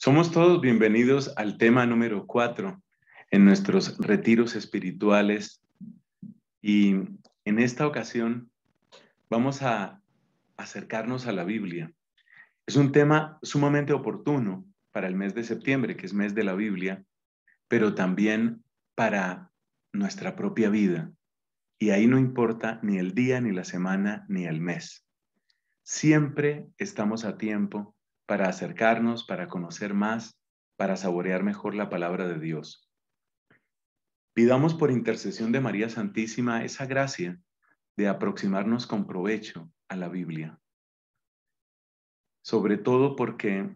Somos todos bienvenidos al tema número cuatro en nuestros retiros espirituales y en esta ocasión vamos a acercarnos a la Biblia. Es un tema sumamente oportuno para el mes de septiembre, que es mes de la Biblia, pero también para nuestra propia vida. Y ahí no importa ni el día, ni la semana, ni el mes. Siempre estamos a tiempo para acercarnos, para conocer más, para saborear mejor la palabra de Dios. Pidamos por intercesión de María Santísima esa gracia de aproximarnos con provecho a la Biblia. Sobre todo porque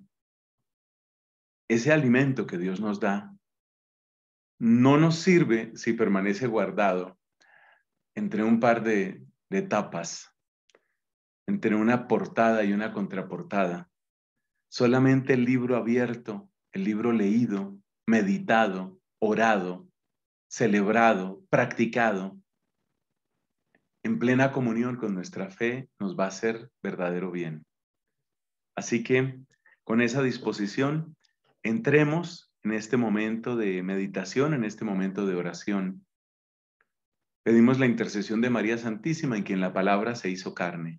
ese alimento que Dios nos da no nos sirve si permanece guardado entre un par de, tapas, entre una portada y una contraportada, Solamente el libro abierto, el libro leído, meditado, orado, celebrado, practicado, en plena comunión con nuestra fe, nos va a hacer verdadero bien. Así que, con esa disposición, entremos en este momento de meditación, en este momento de oración. Pedimos la intercesión de María Santísima, en quien la palabra se hizo carne.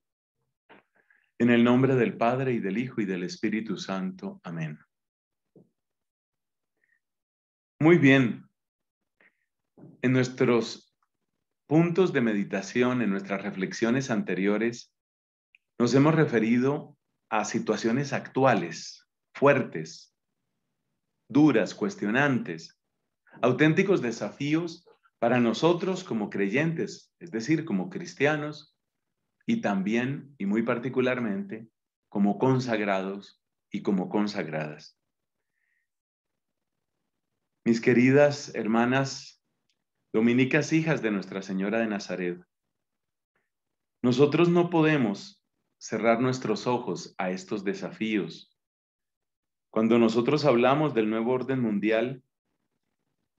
En el nombre del Padre y del Hijo y del Espíritu Santo. Amén. Muy bien. En nuestros puntos de meditación, en nuestras reflexiones anteriores, nos hemos referido a situaciones actuales, fuertes, duras, cuestionantes, auténticos desafíos para nosotros como creyentes, es decir, como cristianos, y también y muy particularmente como consagrados y como consagradas. Mis queridas hermanas dominicas hijas de Nuestra Señora de Nazaret, nosotros no podemos cerrar nuestros ojos a estos desafíos. Cuando nosotros hablamos del nuevo orden mundial,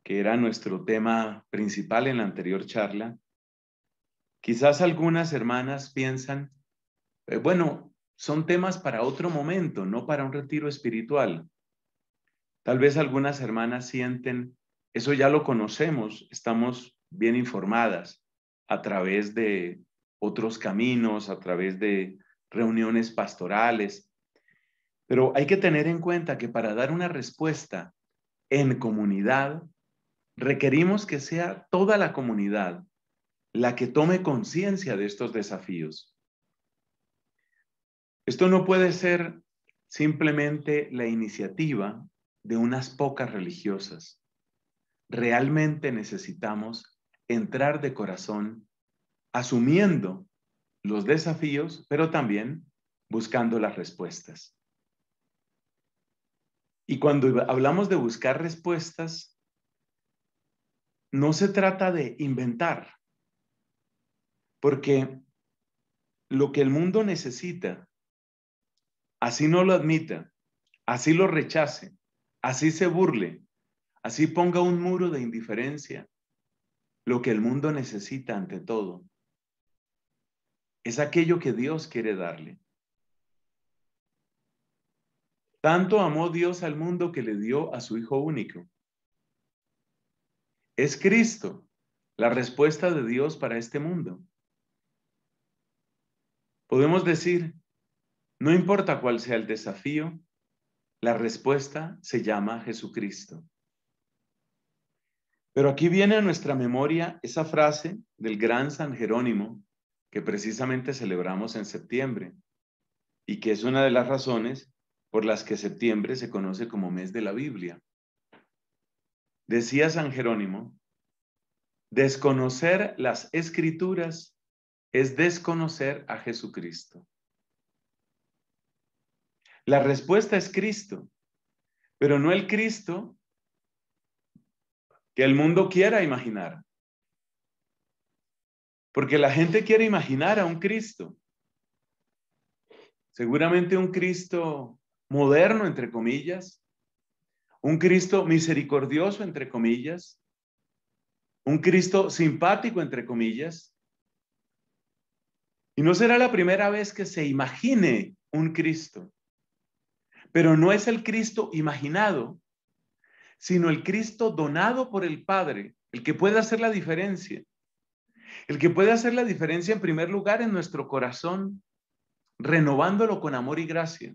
que era nuestro tema principal en la anterior charla, Quizás algunas hermanas piensan, eh, bueno, son temas para otro momento, no para un retiro espiritual. Tal vez algunas hermanas sienten, eso ya lo conocemos, estamos bien informadas a través de otros caminos, a través de reuniones pastorales. Pero hay que tener en cuenta que para dar una respuesta en comunidad, requerimos que sea toda la comunidad la que tome conciencia de estos desafíos. Esto no puede ser simplemente la iniciativa de unas pocas religiosas. Realmente necesitamos entrar de corazón asumiendo los desafíos, pero también buscando las respuestas. Y cuando hablamos de buscar respuestas, no se trata de inventar, porque lo que el mundo necesita, así no lo admita, así lo rechace, así se burle, así ponga un muro de indiferencia, lo que el mundo necesita ante todo es aquello que Dios quiere darle. Tanto amó Dios al mundo que le dio a su Hijo único. Es Cristo la respuesta de Dios para este mundo. Podemos decir, no importa cuál sea el desafío, la respuesta se llama Jesucristo. Pero aquí viene a nuestra memoria esa frase del gran San Jerónimo que precisamente celebramos en septiembre y que es una de las razones por las que septiembre se conoce como mes de la Biblia. Decía San Jerónimo, desconocer las escrituras es desconocer a Jesucristo. La respuesta es Cristo, pero no el Cristo que el mundo quiera imaginar. Porque la gente quiere imaginar a un Cristo. Seguramente un Cristo moderno, entre comillas. Un Cristo misericordioso, entre comillas. Un Cristo simpático, entre comillas. Y no será la primera vez que se imagine un Cristo, pero no es el Cristo imaginado, sino el Cristo donado por el Padre, el que puede hacer la diferencia, el que puede hacer la diferencia en primer lugar en nuestro corazón, renovándolo con amor y gracia.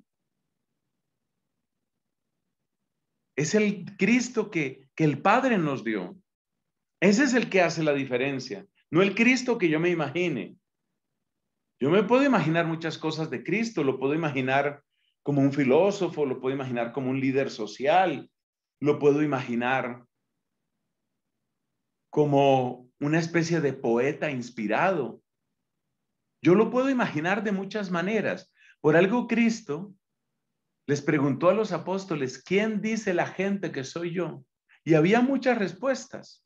Es el Cristo que, que el Padre nos dio. Ese es el que hace la diferencia, no el Cristo que yo me imagine, yo me puedo imaginar muchas cosas de Cristo, lo puedo imaginar como un filósofo, lo puedo imaginar como un líder social, lo puedo imaginar como una especie de poeta inspirado. Yo lo puedo imaginar de muchas maneras. Por algo Cristo les preguntó a los apóstoles, ¿quién dice la gente que soy yo? Y había muchas respuestas.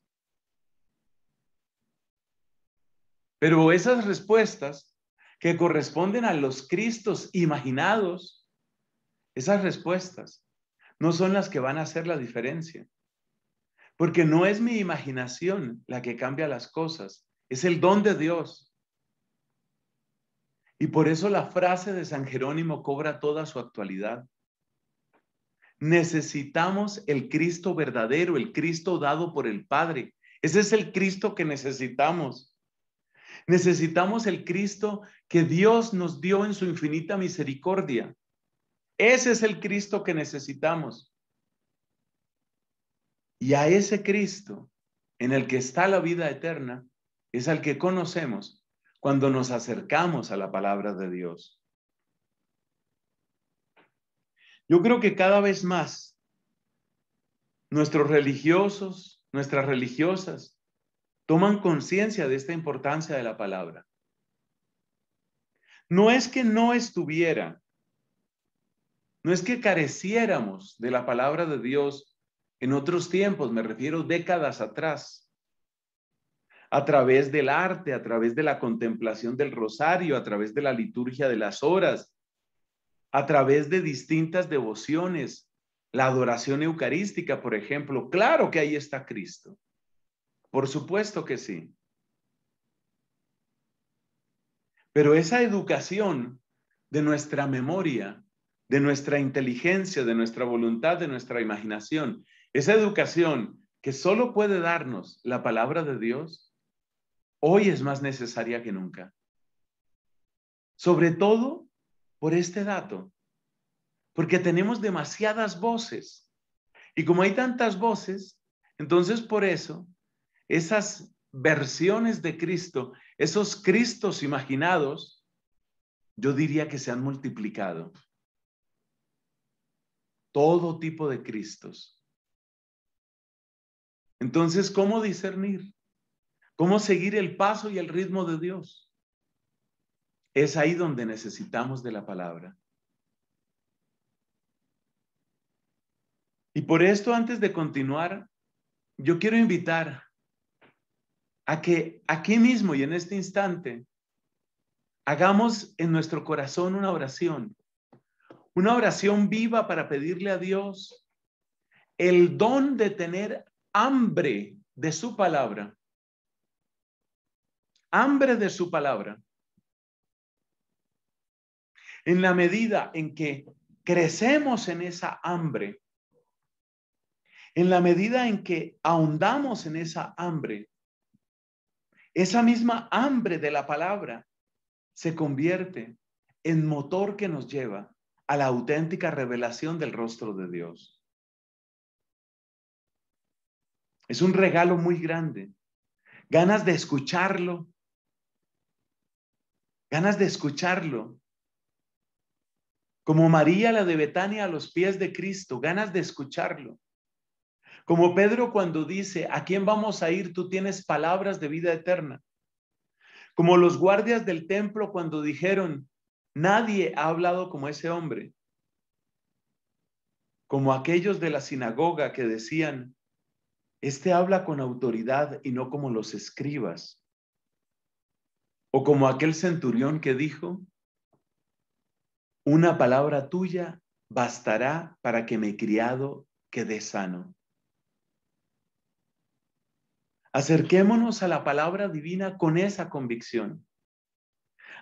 Pero esas respuestas que corresponden a los Cristos imaginados, esas respuestas no son las que van a hacer la diferencia. Porque no es mi imaginación la que cambia las cosas, es el don de Dios. Y por eso la frase de San Jerónimo cobra toda su actualidad. Necesitamos el Cristo verdadero, el Cristo dado por el Padre. Ese es el Cristo que necesitamos. Necesitamos el Cristo que Dios nos dio en su infinita misericordia. Ese es el Cristo que necesitamos. Y a ese Cristo en el que está la vida eterna es al que conocemos cuando nos acercamos a la palabra de Dios. Yo creo que cada vez más nuestros religiosos, nuestras religiosas, toman conciencia de esta importancia de la palabra. No es que no estuviera, no es que careciéramos de la palabra de Dios en otros tiempos, me refiero décadas atrás, a través del arte, a través de la contemplación del rosario, a través de la liturgia de las horas, a través de distintas devociones, la adoración eucarística, por ejemplo. Claro que ahí está Cristo. Por supuesto que sí. Pero esa educación de nuestra memoria, de nuestra inteligencia, de nuestra voluntad, de nuestra imaginación, esa educación que solo puede darnos la palabra de Dios, hoy es más necesaria que nunca. Sobre todo por este dato, porque tenemos demasiadas voces. Y como hay tantas voces, entonces por eso esas versiones de Cristo, esos Cristos imaginados, yo diría que se han multiplicado. Todo tipo de Cristos. Entonces, ¿cómo discernir? ¿Cómo seguir el paso y el ritmo de Dios? Es ahí donde necesitamos de la palabra. Y por esto, antes de continuar, yo quiero invitar a que aquí mismo y en este instante hagamos en nuestro corazón una oración, una oración viva para pedirle a Dios el don de tener hambre de su palabra, hambre de su palabra. En la medida en que crecemos en esa hambre, en la medida en que ahondamos en esa hambre, esa misma hambre de la palabra se convierte en motor que nos lleva a la auténtica revelación del rostro de Dios. Es un regalo muy grande. Ganas de escucharlo. Ganas de escucharlo. Como María la de Betania a los pies de Cristo, ganas de escucharlo. Como Pedro cuando dice, ¿a quién vamos a ir? Tú tienes palabras de vida eterna. Como los guardias del templo cuando dijeron, nadie ha hablado como ese hombre. Como aquellos de la sinagoga que decían, este habla con autoridad y no como los escribas. O como aquel centurión que dijo, una palabra tuya bastará para que mi criado quede sano. Acerquémonos a la palabra divina con esa convicción.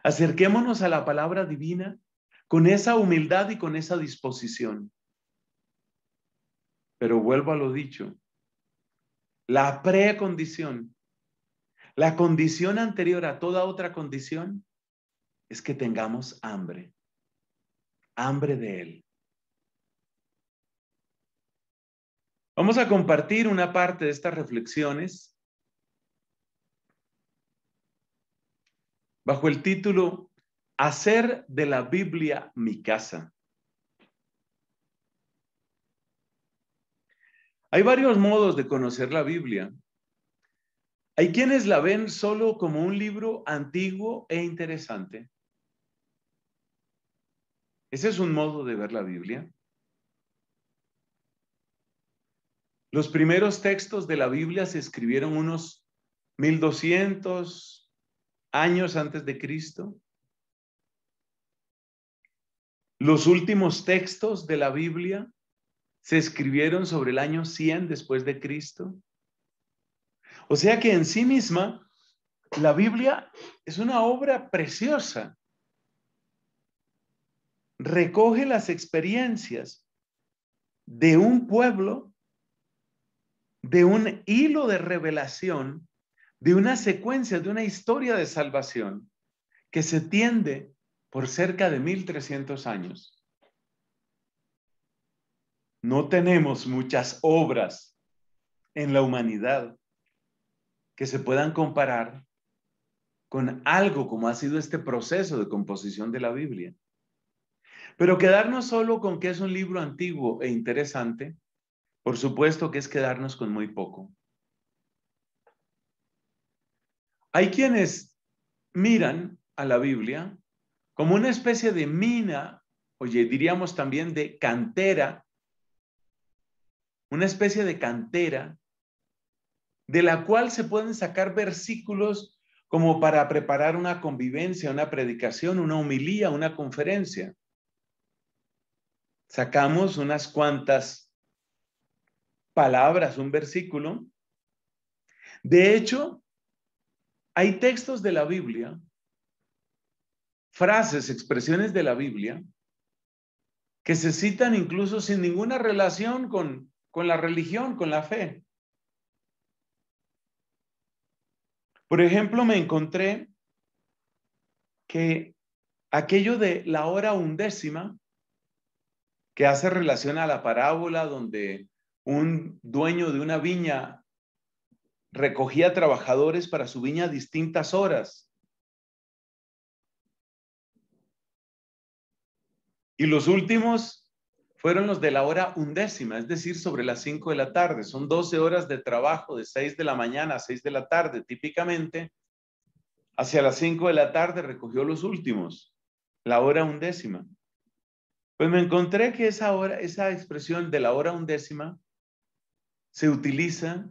Acerquémonos a la palabra divina con esa humildad y con esa disposición. Pero vuelvo a lo dicho, la precondición, la condición anterior a toda otra condición es que tengamos hambre, hambre de Él. Vamos a compartir una parte de estas reflexiones bajo el título Hacer de la Biblia mi casa. Hay varios modos de conocer la Biblia. Hay quienes la ven solo como un libro antiguo e interesante. Ese es un modo de ver la Biblia. Los primeros textos de la Biblia se escribieron unos 1200, años antes de Cristo. Los últimos textos de la Biblia se escribieron sobre el año 100 después de Cristo. O sea que en sí misma, la Biblia es una obra preciosa. Recoge las experiencias de un pueblo, de un hilo de revelación de una secuencia, de una historia de salvación que se tiende por cerca de 1300 años. No tenemos muchas obras en la humanidad que se puedan comparar con algo como ha sido este proceso de composición de la Biblia. Pero quedarnos solo con que es un libro antiguo e interesante, por supuesto que es quedarnos con muy poco. Hay quienes miran a la Biblia como una especie de mina, oye, diríamos también de cantera, una especie de cantera de la cual se pueden sacar versículos como para preparar una convivencia, una predicación, una homilía, una conferencia. Sacamos unas cuantas palabras, un versículo. De hecho, hay textos de la Biblia, frases, expresiones de la Biblia, que se citan incluso sin ninguna relación con, la religión, con la fe. Por ejemplo, me encontré que aquello de la hora undécima, que hace relación a la parábola donde un dueño de una viña recogía trabajadores para su viña a distintas horas. Y los últimos fueron los de la hora undécima, es decir, sobre las cinco de la tarde. Son 12 horas de trabajo de seis de la mañana a seis de la tarde, típicamente. Hacia las cinco de la tarde recogió los últimos, la hora undécima. Pues me encontré que esa, hora, esa expresión de la hora undécima se utiliza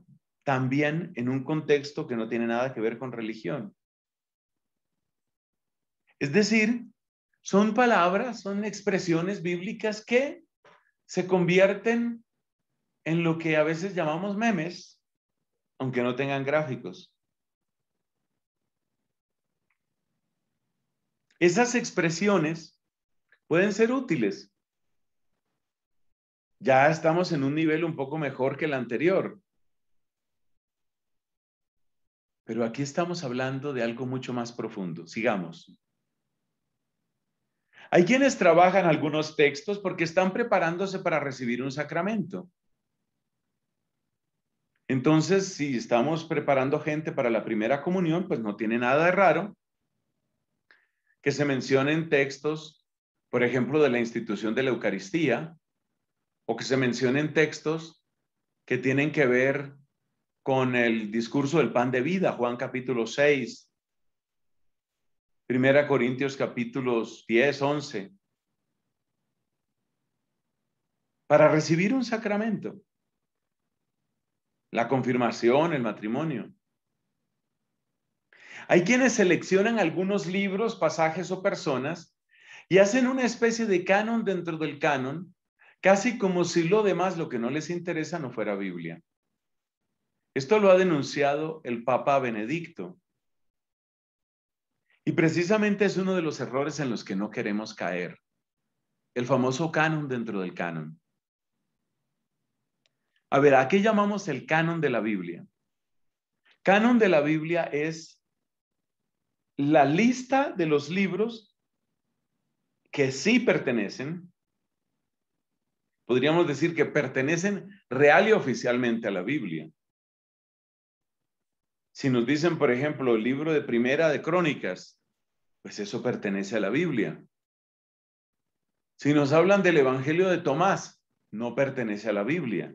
también en un contexto que no tiene nada que ver con religión. Es decir, son palabras, son expresiones bíblicas que se convierten en lo que a veces llamamos memes, aunque no tengan gráficos. Esas expresiones pueden ser útiles. Ya estamos en un nivel un poco mejor que el anterior. Pero aquí estamos hablando de algo mucho más profundo. Sigamos. Hay quienes trabajan algunos textos porque están preparándose para recibir un sacramento. Entonces, si estamos preparando gente para la primera comunión, pues no tiene nada de raro que se mencionen textos, por ejemplo, de la institución de la Eucaristía, o que se mencionen textos que tienen que ver con el discurso del pan de vida, Juan capítulo 6, Primera Corintios capítulos 10, 11. Para recibir un sacramento, la confirmación, el matrimonio. Hay quienes seleccionan algunos libros, pasajes o personas y hacen una especie de canon dentro del canon, casi como si lo demás, lo que no les interesa, no fuera Biblia. Esto lo ha denunciado el Papa Benedicto. Y precisamente es uno de los errores en los que no queremos caer. El famoso canon dentro del canon. A ver, ¿a qué llamamos el canon de la Biblia? Canon de la Biblia es la lista de los libros que sí pertenecen, podríamos decir que pertenecen real y oficialmente a la Biblia. Si nos dicen, por ejemplo, el libro de primera de Crónicas, pues eso pertenece a la Biblia. Si nos hablan del Evangelio de Tomás, no pertenece a la Biblia.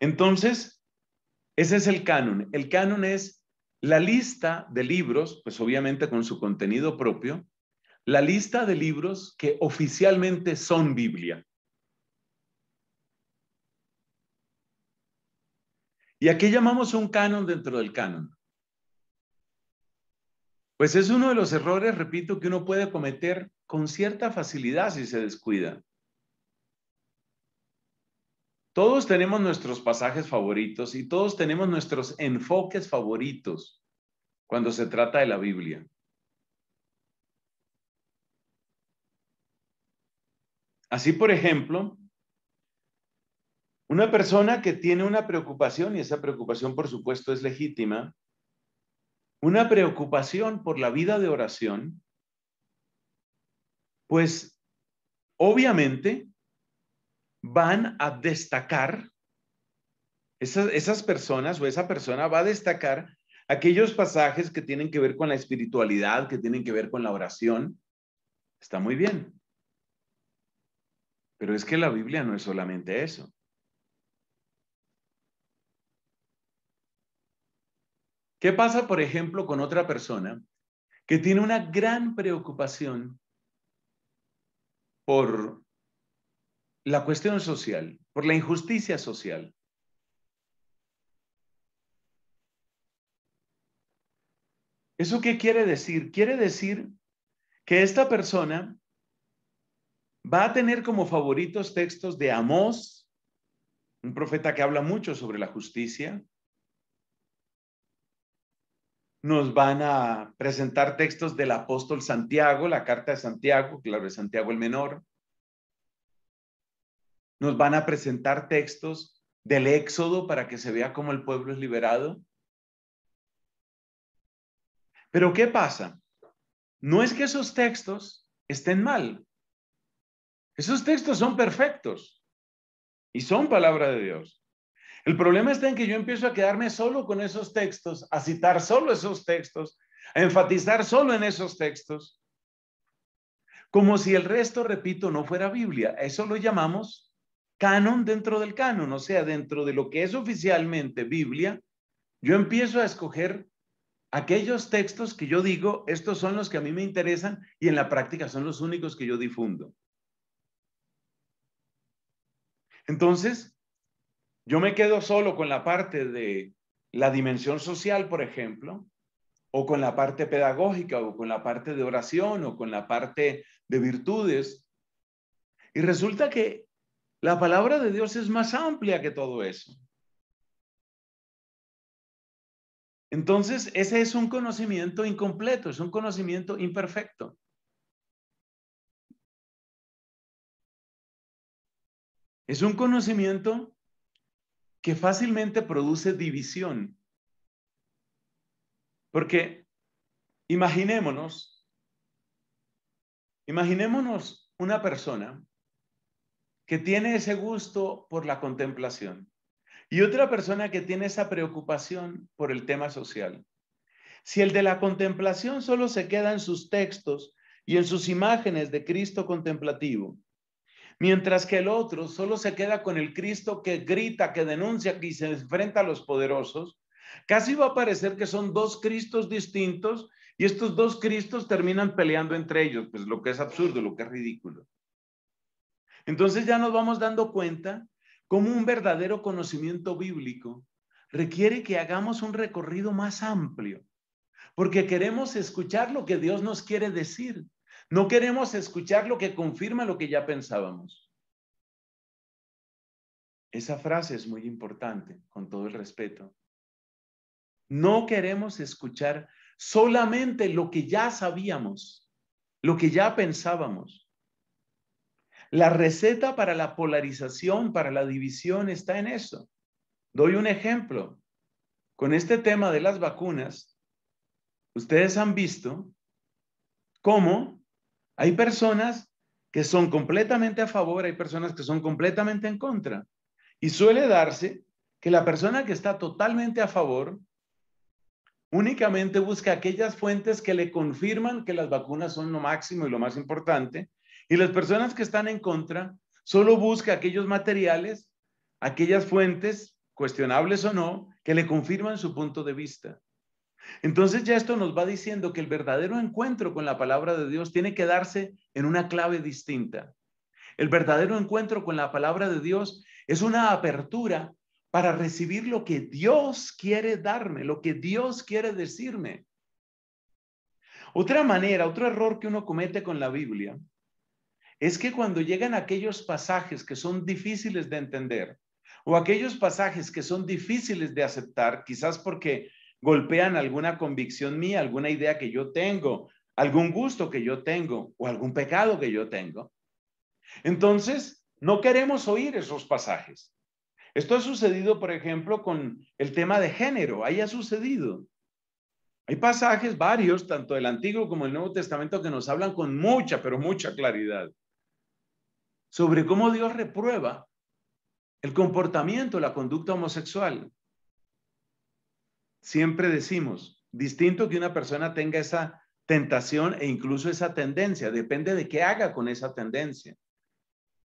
Entonces, ese es el canon. El canon es la lista de libros, pues obviamente con su contenido propio, la lista de libros que oficialmente son Biblia. ¿Y a qué llamamos un canon dentro del canon? Pues es uno de los errores, repito, que uno puede cometer con cierta facilidad si se descuida. Todos tenemos nuestros pasajes favoritos y todos tenemos nuestros enfoques favoritos cuando se trata de la Biblia. Así, por ejemplo, una persona que tiene una preocupación, y esa preocupación por supuesto es legítima, una preocupación por la vida de oración, pues obviamente van a destacar, esas, esas personas o esa persona va a destacar aquellos pasajes que tienen que ver con la espiritualidad, que tienen que ver con la oración. Está muy bien. Pero es que la Biblia no es solamente eso. ¿Qué pasa, por ejemplo, con otra persona que tiene una gran preocupación por la cuestión social, por la injusticia social? ¿Eso qué quiere decir? Quiere decir que esta persona va a tener como favoritos textos de Amós, un profeta que habla mucho sobre la justicia, nos van a presentar textos del apóstol Santiago, la carta de Santiago, claro, de Santiago el Menor. Nos van a presentar textos del Éxodo para que se vea cómo el pueblo es liberado. Pero ¿qué pasa? No es que esos textos estén mal. Esos textos son perfectos y son palabra de Dios. El problema está en que yo empiezo a quedarme solo con esos textos, a citar solo esos textos, a enfatizar solo en esos textos, como si el resto, repito, no fuera Biblia. Eso lo llamamos canon dentro del canon, o sea, dentro de lo que es oficialmente Biblia, yo empiezo a escoger aquellos textos que yo digo, estos son los que a mí me interesan y en la práctica son los únicos que yo difundo. Entonces, yo me quedo solo con la parte de la dimensión social, por ejemplo, o con la parte pedagógica, o con la parte de oración, o con la parte de virtudes. Y resulta que la palabra de Dios es más amplia que todo eso. Entonces, ese es un conocimiento incompleto, es un conocimiento imperfecto. Es un conocimiento que fácilmente produce división. Porque imaginémonos, imaginémonos una persona que tiene ese gusto por la contemplación y otra persona que tiene esa preocupación por el tema social. Si el de la contemplación solo se queda en sus textos y en sus imágenes de Cristo contemplativo, mientras que el otro solo se queda con el Cristo que grita, que denuncia, y se enfrenta a los poderosos, casi va a parecer que son dos Cristos distintos y estos dos Cristos terminan peleando entre ellos, pues lo que es absurdo, lo que es ridículo. Entonces ya nos vamos dando cuenta cómo un verdadero conocimiento bíblico requiere que hagamos un recorrido más amplio, porque queremos escuchar lo que Dios nos quiere decir, no queremos escuchar lo que confirma lo que ya pensábamos. Esa frase es muy importante, con todo el respeto. No queremos escuchar solamente lo que ya sabíamos, lo que ya pensábamos. La receta para la polarización, para la división, está en eso. Doy un ejemplo. Con este tema de las vacunas, ustedes han visto cómo hay personas que son completamente a favor, hay personas que son completamente en contra. Y suele darse que la persona que está totalmente a favor únicamente busca aquellas fuentes que le confirman que las vacunas son lo máximo y lo más importante, y las personas que están en contra solo busca aquellos materiales, aquellas fuentes, cuestionables o no, que le confirman su punto de vista. Entonces ya esto nos va diciendo que el verdadero encuentro con la palabra de Dios tiene que darse en una clave distinta. El verdadero encuentro con la palabra de Dios es una apertura para recibir lo que Dios quiere darme, lo que Dios quiere decirme. Otra manera, otro error que uno comete con la Biblia es que cuando llegan aquellos pasajes que son difíciles de entender o aquellos pasajes que son difíciles de aceptar, quizás porque golpean alguna convicción mía, alguna idea que yo tengo, algún gusto que yo tengo o algún pecado que yo tengo. Entonces, no queremos oír esos pasajes. Esto ha sucedido, por ejemplo, con el tema de género. Ahí ha sucedido. Hay pasajes varios, tanto del Antiguo como del Nuevo Testamento, que nos hablan con mucha, pero mucha claridad sobre cómo Dios reprueba el comportamiento, la conducta homosexual siempre decimos, distinto que una persona tenga esa tentación e incluso esa tendencia, depende de qué haga con esa tendencia.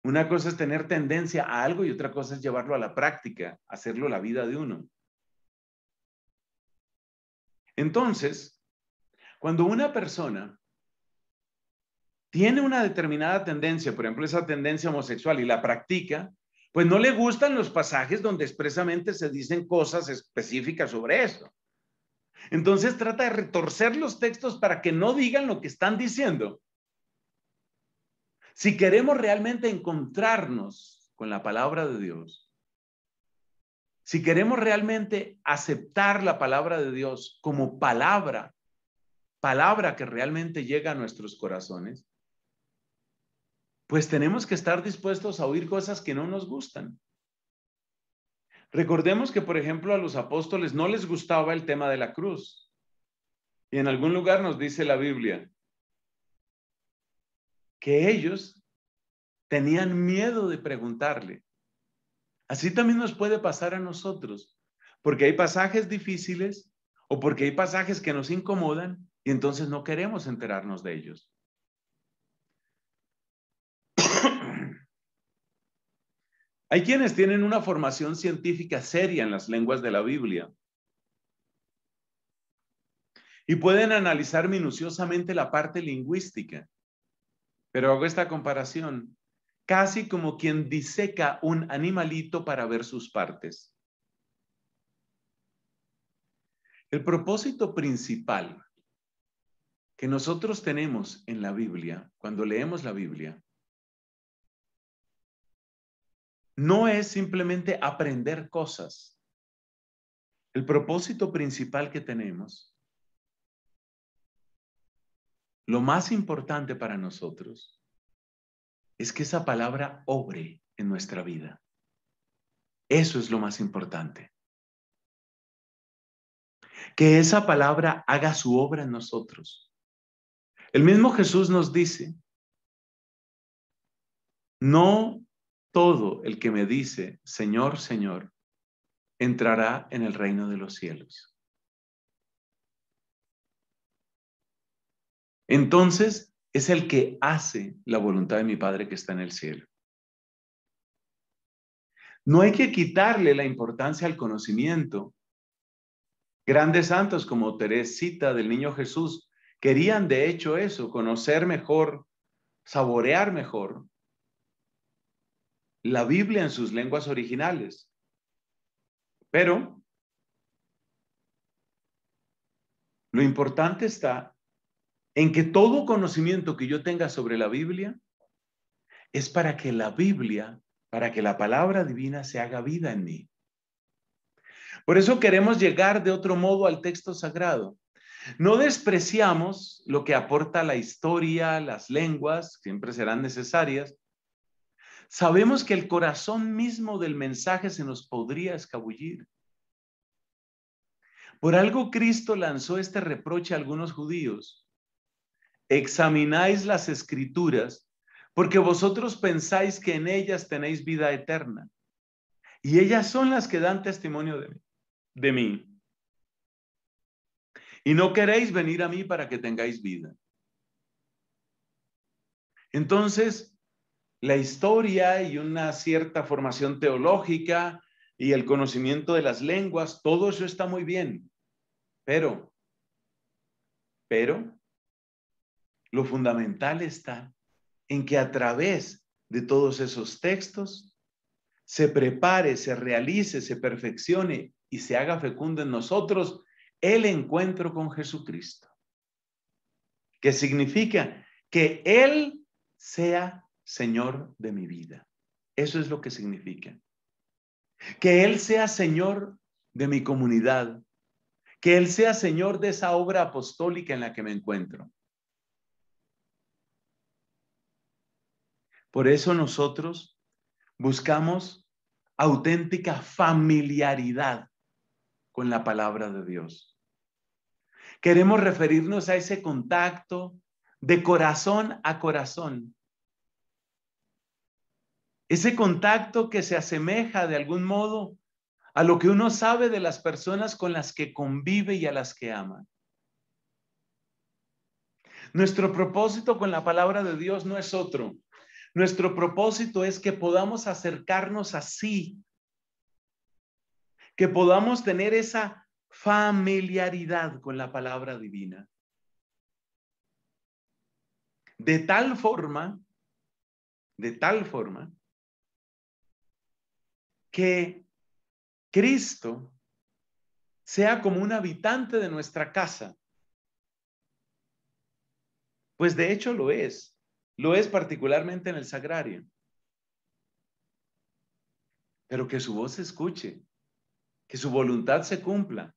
Una cosa es tener tendencia a algo y otra cosa es llevarlo a la práctica, hacerlo la vida de uno. Entonces, cuando una persona tiene una determinada tendencia, por ejemplo, esa tendencia homosexual y la practica, pues no le gustan los pasajes donde expresamente se dicen cosas específicas sobre eso. Entonces trata de retorcer los textos para que no digan lo que están diciendo. Si queremos realmente encontrarnos con la palabra de Dios, si queremos realmente aceptar la palabra de Dios como palabra, palabra que realmente llega a nuestros corazones, pues tenemos que estar dispuestos a oír cosas que no nos gustan. Recordemos que, por ejemplo, a los apóstoles no les gustaba el tema de la cruz. Y en algún lugar nos dice la Biblia que ellos tenían miedo de preguntarle. Así también nos puede pasar a nosotros, porque hay pasajes difíciles o porque hay pasajes que nos incomodan y entonces no queremos enterarnos de ellos. Hay quienes tienen una formación científica seria en las lenguas de la Biblia y pueden analizar minuciosamente la parte lingüística. Pero hago esta comparación, casi como quien diseca un animalito para ver sus partes. El propósito principal que nosotros tenemos en la Biblia, cuando leemos la Biblia, no es simplemente aprender cosas. El propósito principal que tenemos, lo más importante para nosotros, es que esa palabra obre en nuestra vida. Eso es lo más importante. Que esa palabra haga su obra en nosotros. El mismo Jesús nos dice, no todo el que me dice, Señor, Señor, entrará en el reino de los cielos. Entonces es el que hace la voluntad de mi Padre que está en el cielo. No hay que quitarle la importancia al conocimiento. Grandes santos como Teresita del Niño Jesús querían de hecho eso, conocer mejor, saborear mejor, la Biblia en sus lenguas originales. Pero lo importante está en que todo conocimiento que yo tenga sobre la Biblia es para que la Biblia, para que la palabra divina se haga vida en mí. Por eso queremos llegar de otro modo al texto sagrado. No despreciamos lo que aporta la historia, las lenguas, siempre serán necesarias, Sabemos que el corazón mismo del mensaje se nos podría escabullir. Por algo Cristo lanzó este reproche a algunos judíos. Examináis las escrituras porque vosotros pensáis que en ellas tenéis vida eterna. Y ellas son las que dan testimonio de mí. De mí. Y no queréis venir a mí para que tengáis vida. Entonces, la historia y una cierta formación teológica y el conocimiento de las lenguas, todo eso está muy bien. Pero, pero, lo fundamental está en que a través de todos esos textos se prepare, se realice, se perfeccione y se haga fecundo en nosotros el encuentro con Jesucristo. Que significa que Él sea Señor de mi vida. Eso es lo que significa. Que Él sea Señor de mi comunidad. Que Él sea Señor de esa obra apostólica en la que me encuentro. Por eso nosotros buscamos auténtica familiaridad con la palabra de Dios. Queremos referirnos a ese contacto de corazón a corazón ese contacto que se asemeja de algún modo a lo que uno sabe de las personas con las que convive y a las que ama. Nuestro propósito con la palabra de Dios no es otro. Nuestro propósito es que podamos acercarnos así, que podamos tener esa familiaridad con la palabra divina. De tal forma, de tal forma, que Cristo sea como un habitante de nuestra casa. Pues de hecho lo es, lo es particularmente en el sagrario. Pero que su voz se escuche, que su voluntad se cumpla,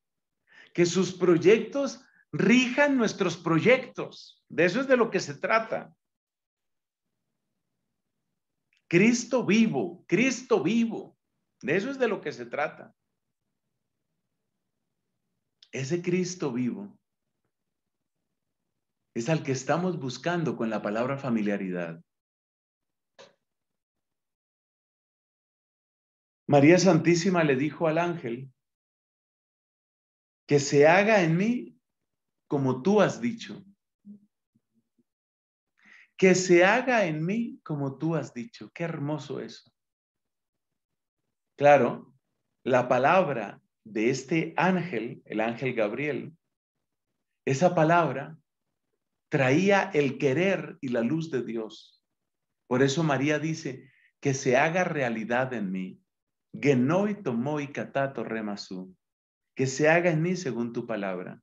que sus proyectos rijan nuestros proyectos. De eso es de lo que se trata. Cristo vivo, Cristo vivo. De eso es de lo que se trata. Ese Cristo vivo es al que estamos buscando con la palabra familiaridad. María Santísima le dijo al ángel, que se haga en mí como tú has dicho. Que se haga en mí como tú has dicho. Qué hermoso eso. Claro, la palabra de este ángel, el ángel Gabriel, esa palabra traía el querer y la luz de Dios. Por eso María dice, que se haga realidad en mí, genoi tomoi katato que se haga en mí según tu palabra,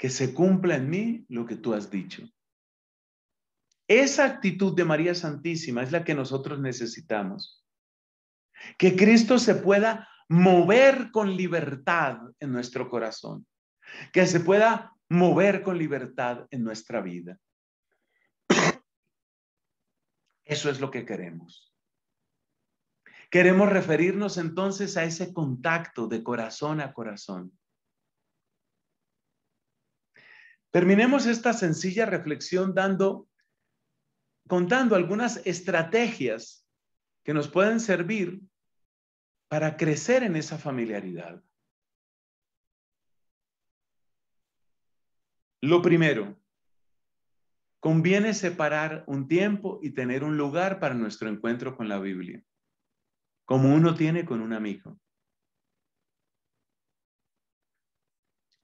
que se cumpla en mí lo que tú has dicho. Esa actitud de María Santísima es la que nosotros necesitamos. Que Cristo se pueda mover con libertad en nuestro corazón. Que se pueda mover con libertad en nuestra vida. Eso es lo que queremos. Queremos referirnos entonces a ese contacto de corazón a corazón. Terminemos esta sencilla reflexión dando contando algunas estrategias que nos pueden servir para crecer en esa familiaridad. Lo primero, conviene separar un tiempo y tener un lugar para nuestro encuentro con la Biblia, como uno tiene con un amigo.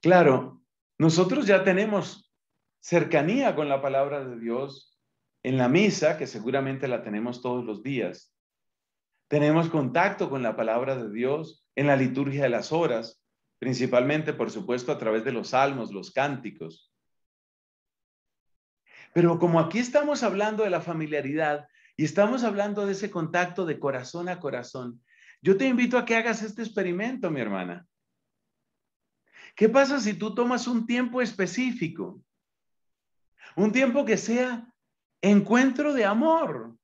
Claro, nosotros ya tenemos cercanía con la palabra de Dios, en la misa, que seguramente la tenemos todos los días, tenemos contacto con la palabra de Dios en la liturgia de las horas, principalmente, por supuesto, a través de los salmos, los cánticos. Pero como aquí estamos hablando de la familiaridad y estamos hablando de ese contacto de corazón a corazón, yo te invito a que hagas este experimento, mi hermana. ¿Qué pasa si tú tomas un tiempo específico? Un tiempo que sea encuentro de amor.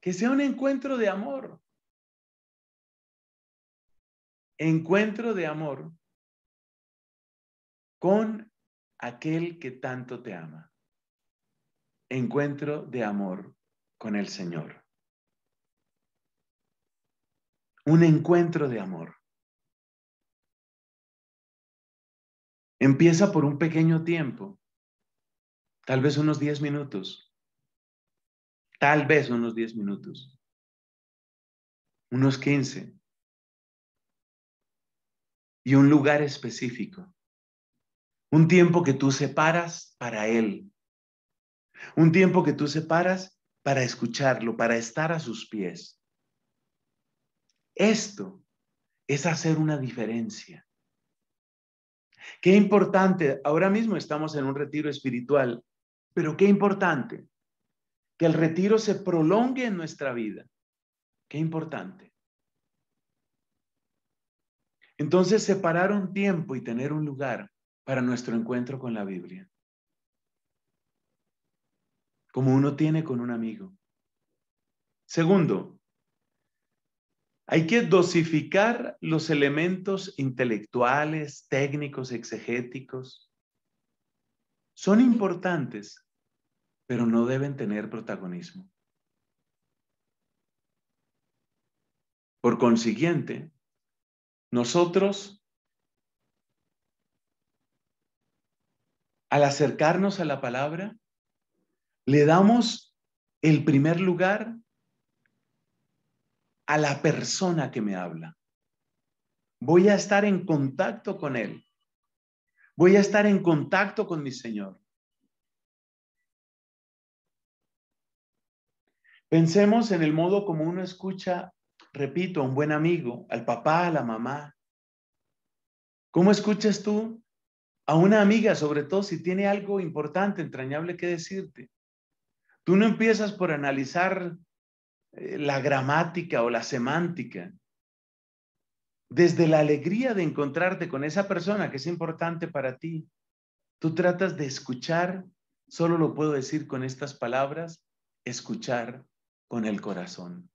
Que sea un encuentro de amor. Encuentro de amor con aquel que tanto te ama. Encuentro de amor con el Señor. Un encuentro de amor. Empieza por un pequeño tiempo Tal vez unos 10 minutos. Tal vez unos 10 minutos. Unos 15. Y un lugar específico. Un tiempo que tú separas para Él. Un tiempo que tú separas para escucharlo, para estar a sus pies. Esto es hacer una diferencia. Qué importante, ahora mismo estamos en un retiro espiritual pero qué importante que el retiro se prolongue en nuestra vida. Qué importante. Entonces, separar un tiempo y tener un lugar para nuestro encuentro con la Biblia. Como uno tiene con un amigo. Segundo, hay que dosificar los elementos intelectuales, técnicos, exegéticos. Son importantes, pero no deben tener protagonismo. Por consiguiente, nosotros, al acercarnos a la palabra, le damos el primer lugar a la persona que me habla. Voy a estar en contacto con Él. Voy a estar en contacto con mi Señor. Pensemos en el modo como uno escucha, repito, a un buen amigo, al papá, a la mamá. ¿Cómo escuchas tú a una amiga, sobre todo si tiene algo importante, entrañable que decirte? Tú no empiezas por analizar eh, la gramática o la semántica. Desde la alegría de encontrarte con esa persona que es importante para ti, tú tratas de escuchar, solo lo puedo decir con estas palabras, escuchar con el corazón.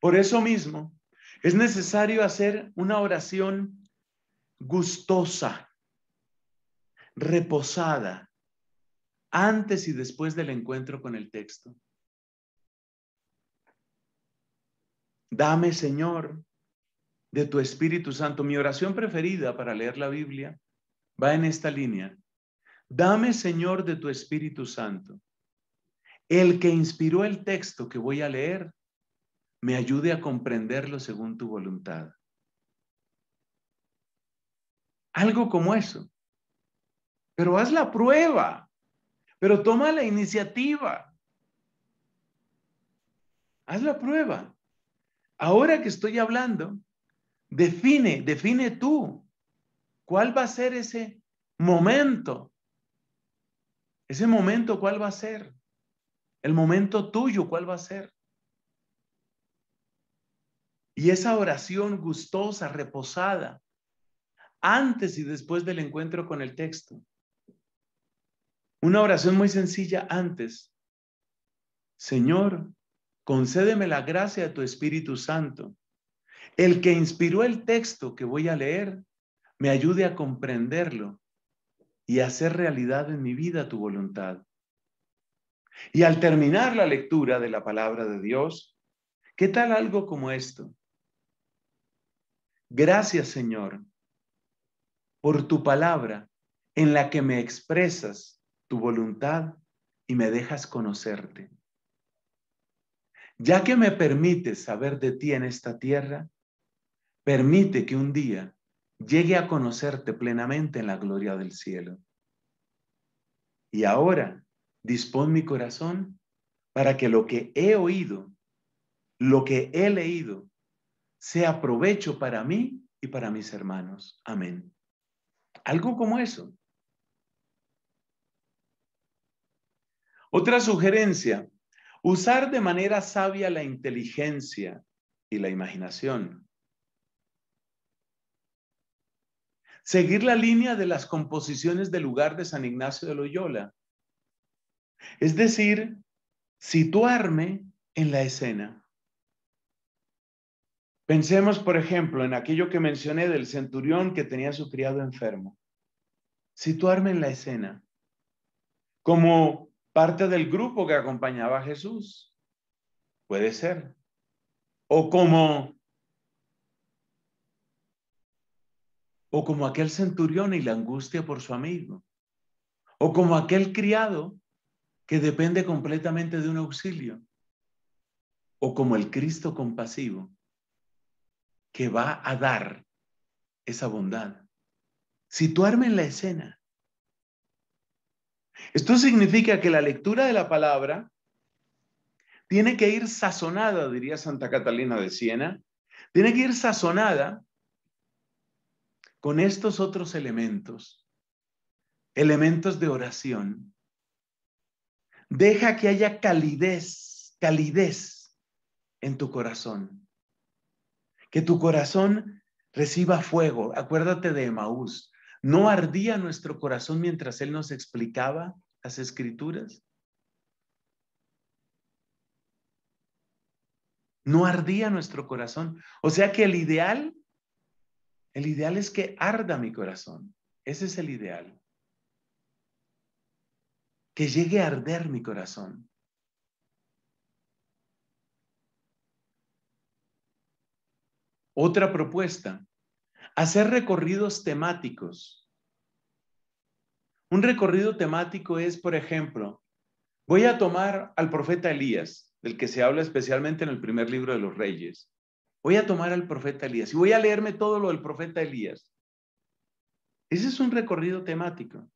Por eso mismo, es necesario hacer una oración gustosa, reposada, antes y después del encuentro con el texto. Dame, Señor, de tu Espíritu Santo. Mi oración preferida para leer la Biblia va en esta línea. Dame, Señor, de tu Espíritu Santo, el que inspiró el texto que voy a leer, me ayude a comprenderlo según tu voluntad. Algo como eso. Pero haz la prueba, pero toma la iniciativa. Haz la prueba. Ahora que estoy hablando, define, define tú cuál va a ser ese momento ese momento, ¿cuál va a ser? El momento tuyo, ¿cuál va a ser? Y esa oración gustosa, reposada, antes y después del encuentro con el texto. Una oración muy sencilla antes. Señor, concédeme la gracia de tu Espíritu Santo, el que inspiró el texto que voy a leer, me ayude a comprenderlo y hacer realidad en mi vida tu voluntad. Y al terminar la lectura de la palabra de Dios, ¿qué tal algo como esto? Gracias Señor por tu palabra en la que me expresas tu voluntad y me dejas conocerte. Ya que me permites saber de ti en esta tierra, permite que un día llegue a conocerte plenamente en la gloria del cielo. Y ahora dispón mi corazón para que lo que he oído, lo que he leído, sea provecho para mí y para mis hermanos. Amén. Algo como eso. Otra sugerencia, usar de manera sabia la inteligencia y la imaginación. seguir la línea de las composiciones del lugar de San Ignacio de Loyola. Es decir, situarme en la escena. Pensemos, por ejemplo, en aquello que mencioné del centurión que tenía a su criado enfermo. Situarme en la escena, como parte del grupo que acompañaba a Jesús. Puede ser. O como o como aquel centurión y la angustia por su amigo, o como aquel criado que depende completamente de un auxilio, o como el Cristo compasivo que va a dar esa bondad. Situarme en la escena. Esto significa que la lectura de la palabra tiene que ir sazonada, diría Santa Catalina de Siena, tiene que ir sazonada con estos otros elementos, elementos de oración, deja que haya calidez, calidez en tu corazón. Que tu corazón reciba fuego. Acuérdate de Emaús. ¿No ardía nuestro corazón mientras él nos explicaba las escrituras? No ardía nuestro corazón. O sea que el ideal el ideal es que arda mi corazón. Ese es el ideal. Que llegue a arder mi corazón. Otra propuesta, hacer recorridos temáticos. Un recorrido temático es, por ejemplo, voy a tomar al profeta Elías, del que se habla especialmente en el primer libro de los Reyes. Voy a tomar al profeta Elías y voy a leerme todo lo del profeta Elías. Ese es un recorrido temático.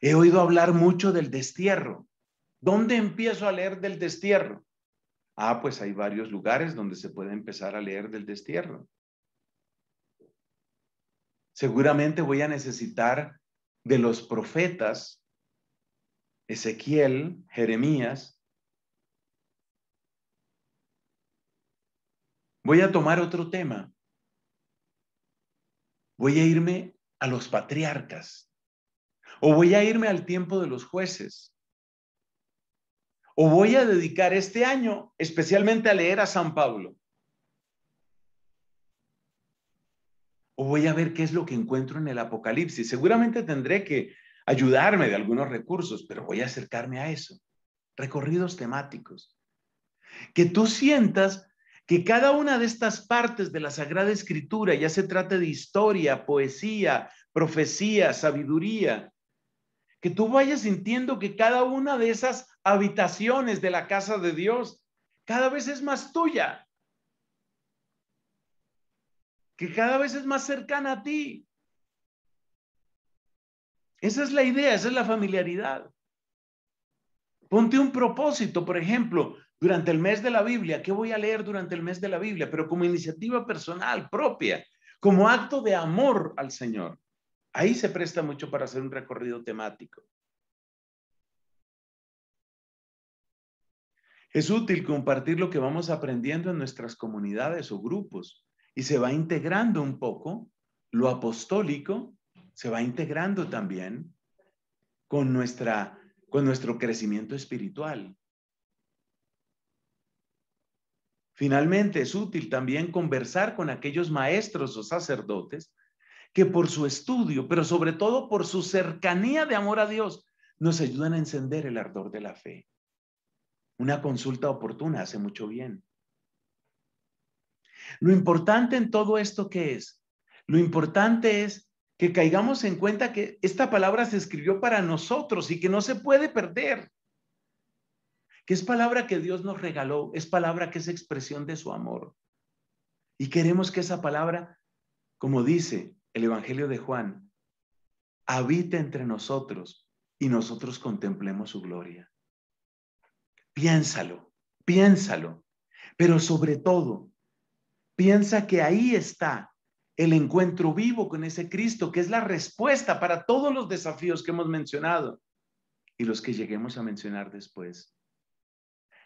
He oído hablar mucho del destierro. ¿Dónde empiezo a leer del destierro? Ah, pues hay varios lugares donde se puede empezar a leer del destierro. Seguramente voy a necesitar de los profetas Ezequiel, Jeremías, Voy a tomar otro tema. Voy a irme a los patriarcas. O voy a irme al tiempo de los jueces. O voy a dedicar este año especialmente a leer a San Pablo. O voy a ver qué es lo que encuentro en el Apocalipsis. Seguramente tendré que ayudarme de algunos recursos, pero voy a acercarme a eso. Recorridos temáticos. Que tú sientas que cada una de estas partes de la Sagrada Escritura, ya se trate de historia, poesía, profecía, sabiduría, que tú vayas sintiendo que cada una de esas habitaciones de la casa de Dios cada vez es más tuya, que cada vez es más cercana a ti. Esa es la idea, esa es la familiaridad. Ponte un propósito, por ejemplo, durante el mes de la Biblia, ¿qué voy a leer durante el mes de la Biblia? Pero como iniciativa personal, propia, como acto de amor al Señor. Ahí se presta mucho para hacer un recorrido temático. Es útil compartir lo que vamos aprendiendo en nuestras comunidades o grupos y se va integrando un poco lo apostólico, se va integrando también con, con nuestro crecimiento espiritual. Finalmente, es útil también conversar con aquellos maestros o sacerdotes que por su estudio, pero sobre todo por su cercanía de amor a Dios, nos ayudan a encender el ardor de la fe. Una consulta oportuna hace mucho bien. Lo importante en todo esto que es, lo importante es que caigamos en cuenta que esta palabra se escribió para nosotros y que no se puede perder que es palabra que Dios nos regaló, es palabra que es expresión de su amor. Y queremos que esa palabra, como dice el Evangelio de Juan, habite entre nosotros y nosotros contemplemos su gloria. Piénsalo, piénsalo, pero sobre todo, piensa que ahí está el encuentro vivo con ese Cristo, que es la respuesta para todos los desafíos que hemos mencionado y los que lleguemos a mencionar después.